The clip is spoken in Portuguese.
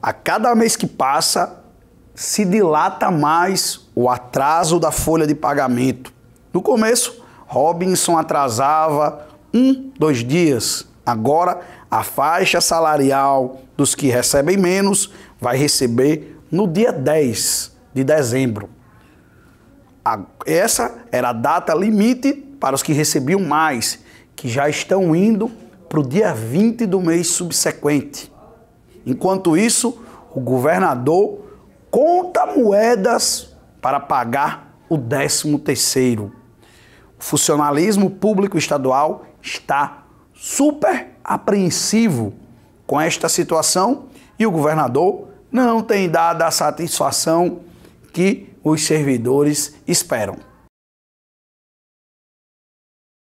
A cada mês que passa, se dilata mais o atraso da folha de pagamento. No começo, Robinson atrasava um, dois dias. Agora, a faixa salarial dos que recebem menos vai receber no dia 10 de dezembro. essa era a data limite para os que recebiam mais, que já estão indo para o dia 20 do mês subsequente. Enquanto isso, o governador conta moedas para pagar o 13 terceiro. O funcionalismo público estadual está super apreensivo com esta situação e o governador não tem dado a satisfação que os servidores esperam.